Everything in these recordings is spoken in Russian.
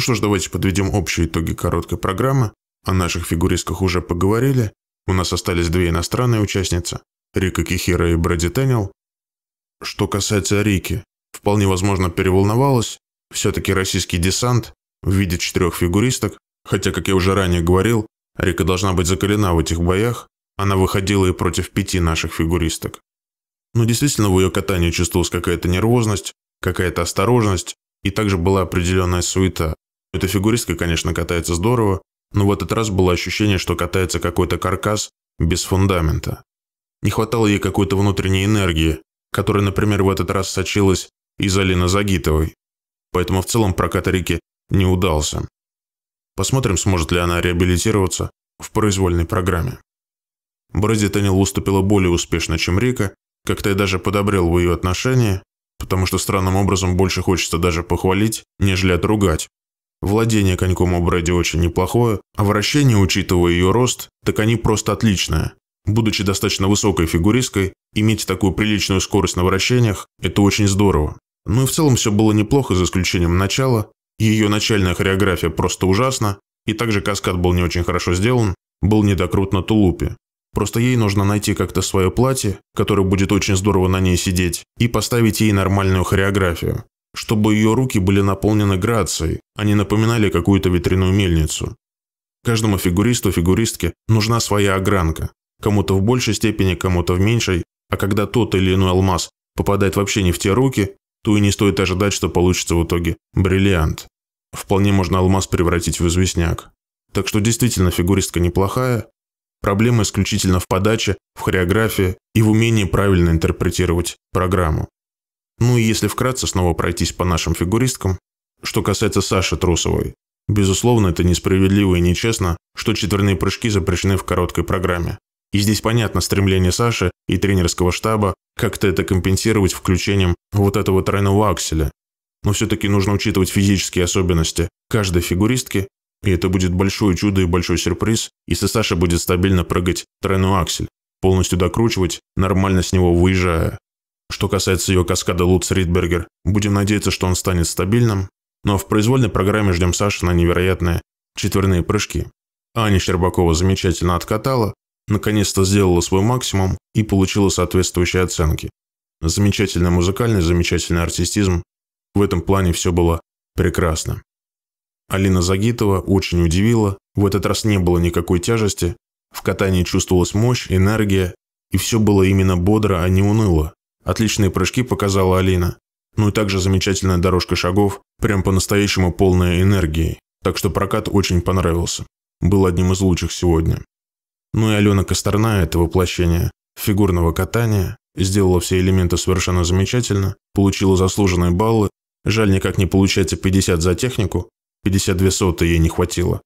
Ну что ж, давайте подведем общие итоги короткой программы. О наших фигуристках уже поговорили. У нас остались две иностранные участницы – Рика Кихира и Брэди Теннел. Что касается Рики, вполне возможно переволновалась. Все-таки российский десант в виде четырех фигуристок, хотя, как я уже ранее говорил, Рика должна быть закалена в этих боях, она выходила и против пяти наших фигуристок. Но действительно в ее катании чувствовалась какая-то нервозность, какая-то осторожность, и также была определенная суета. Эта фигуристка, конечно, катается здорово, но в этот раз было ощущение, что катается какой-то каркас без фундамента. Не хватало ей какой-то внутренней энергии, которая, например, в этот раз сочилась из Алины Загитовой. Поэтому в целом прокат Рики не удался. Посмотрим, сможет ли она реабилитироваться в произвольной программе. Брэди Теннел выступила более успешно, чем Рика, как-то и даже подобрел в ее отношения, потому что странным образом больше хочется даже похвалить, нежели отругать. Владение коньком у Брэди очень неплохое, а вращение, учитывая ее рост, так они просто отличные. Будучи достаточно высокой фигуристкой, иметь такую приличную скорость на вращениях – это очень здорово. Ну и в целом все было неплохо, за исключением начала. Ее начальная хореография просто ужасна, и также каскад был не очень хорошо сделан, был недокрут на тулупе. Просто ей нужно найти как-то свое платье, которое будет очень здорово на ней сидеть, и поставить ей нормальную хореографию чтобы ее руки были наполнены грацией, а не напоминали какую-то ветряную мельницу. Каждому фигуристу-фигуристке нужна своя огранка, кому-то в большей степени, кому-то в меньшей, а когда тот или иной алмаз попадает вообще не в те руки, то и не стоит ожидать, что получится в итоге бриллиант. Вполне можно алмаз превратить в известняк. Так что действительно фигуристка неплохая. Проблема исключительно в подаче, в хореографии и в умении правильно интерпретировать программу. Ну и если вкратце снова пройтись по нашим фигуристкам, что касается Саши Трусовой, безусловно, это несправедливо и нечестно, что четверные прыжки запрещены в короткой программе. И здесь понятно стремление Саши и тренерского штаба как-то это компенсировать включением вот этого тройного акселя. Но все-таки нужно учитывать физические особенности каждой фигуристки, и это будет большое чудо и большой сюрприз, если Саша будет стабильно прыгать тройной аксель, полностью докручивать, нормально с него выезжая. Что касается ее каскада Лутц Ридбергер, будем надеяться, что он станет стабильным, но в произвольной программе ждем Саши на невероятные четверные прыжки. Аня Щербакова замечательно откатала, наконец-то сделала свой максимум и получила соответствующие оценки. Замечательный музыкальный, замечательный артистизм. В этом плане все было прекрасно. Алина Загитова очень удивила, в этот раз не было никакой тяжести, в катании чувствовалась мощь, энергия, и все было именно бодро, а не уныло. Отличные прыжки показала Алина. Ну и также замечательная дорожка шагов, прям по-настоящему полная энергии. Так что прокат очень понравился. Был одним из лучших сегодня. Ну и Алена Косторная – это воплощение фигурного катания, сделала все элементы совершенно замечательно, получила заслуженные баллы, жаль никак не получается 50 за технику, 52 соты ей не хватило.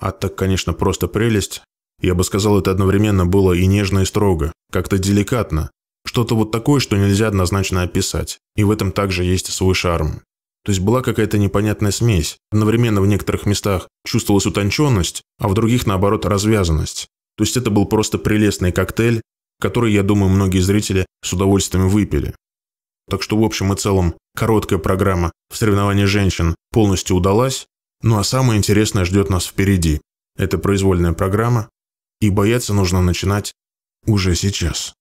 А так, конечно, просто прелесть. Я бы сказал, это одновременно было и нежно, и строго, как-то деликатно, что-то вот такое, что нельзя однозначно описать. И в этом также есть свой шарм. То есть была какая-то непонятная смесь. Одновременно в некоторых местах чувствовалась утонченность, а в других, наоборот, развязанность. То есть это был просто прелестный коктейль, который, я думаю, многие зрители с удовольствием выпили. Так что, в общем и целом, короткая программа в соревновании женщин полностью удалась, ну а самое интересное ждет нас впереди. Это произвольная программа, и бояться нужно начинать уже сейчас.